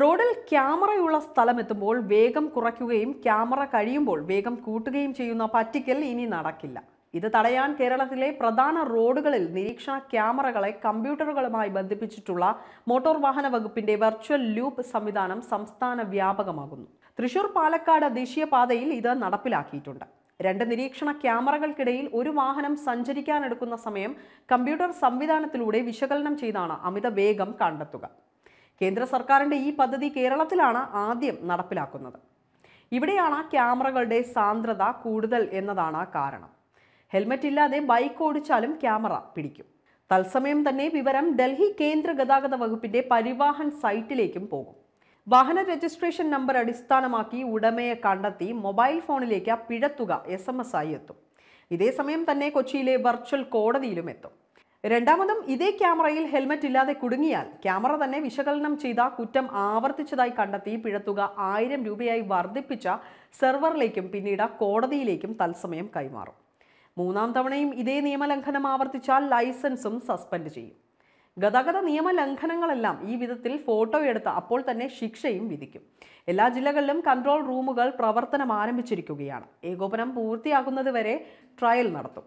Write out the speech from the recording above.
റോഡിൽ ക്യാമറയുള്ള സ്ഥലമെത്തുമ്പോൾ വേഗം കുറയ്ക്കുകയും ക്യാമറ കഴിയുമ്പോൾ വേഗം കൂട്ടുകയും ചെയ്യുന്ന പറ്റിക്കൽ ഇനി നടക്കില്ല ഇത് തടയാൻ കേരളത്തിലെ പ്രധാന റോഡുകളിൽ നിരീക്ഷണ ക്യാമറകളെ കമ്പ്യൂട്ടറുകളുമായി ബന്ധിപ്പിച്ചിട്ടുള്ള മോട്ടോർ വാഹന വകുപ്പിന്റെ വെർച്വൽ ലൂപ്പ് സംവിധാനം സംസ്ഥാന വ്യാപകമാകുന്നു തൃശൂർ പാലക്കാട് ദേശീയപാതയിൽ ഇത് നടപ്പിലാക്കിയിട്ടുണ്ട് രണ്ട് നിരീക്ഷണ ക്യാമറകൾക്കിടയിൽ ഒരു വാഹനം സഞ്ചരിക്കാനെടുക്കുന്ന സമയം കമ്പ്യൂട്ടർ സംവിധാനത്തിലൂടെ വിശകലനം ചെയ്താണ് അമിത വേഗം കണ്ടെത്തുക കേന്ദ്ര സർക്കാരിൻ്റെ ഈ പദ്ധതി കേരളത്തിലാണ് ആദ്യം നടപ്പിലാക്കുന്നത് ഇവിടെയാണ് ക്യാമറകളുടെ സാന്ദ്രത കൂടുതൽ എന്നതാണ് കാരണം ഹെൽമറ്റ് ഇല്ലാതെ ബൈക്ക് ഓടിച്ചാലും ക്യാമറ പിടിക്കും തത്സമയം തന്നെ വിവരം ഡൽഹി കേന്ദ്ര ഗതാഗത വകുപ്പിന്റെ പരിവാഹൻ സൈറ്റിലേക്കും പോകും വാഹന രജിസ്ട്രേഷൻ നമ്പർ അടിസ്ഥാനമാക്കി ഉടമയെ കണ്ടെത്തി മൊബൈൽ ഫോണിലേക്ക് പിഴത്തുക എസ് എം എസ് ആയി എത്തും ഇതേസമയം തന്നെ കൊച്ചിയിലെ വെർച്വൽ കോടതിയിലും എത്തും രണ്ടാമതും ഇതേ ക്യാമറയിൽ ഹെൽമറ്റ് ഇല്ലാതെ കുടുങ്ങിയാൽ ക്യാമറ തന്നെ വിശകലനം ചെയ്ത കുറ്റം ആവർത്തിച്ചതായി കണ്ടെത്തി പിഴത്തുക ആയിരം രൂപയായി വർദ്ധിപ്പിച്ച സെർവറിലേക്കും പിന്നീട് കോടതിയിലേക്കും തത്സമയം കൈമാറും മൂന്നാം തവണയും ഇതേ നിയമലംഘനം ആവർത്തിച്ചാൽ ലൈസൻസും സസ്പെൻഡ് ചെയ്യും ഗതാഗത നിയമലംഘനങ്ങളെല്ലാം ഈ വിധത്തിൽ ഫോട്ടോ എടുത്ത് അപ്പോൾ തന്നെ ശിക്ഷയും വിധിക്കും എല്ലാ ജില്ലകളിലും കൺട്രോൾ റൂമുകൾ പ്രവർത്തനം ആരംഭിച്ചിരിക്കുകയാണ് ഏകോപനം പൂർത്തിയാകുന്നതുവരെ ട്രയൽ നടത്തും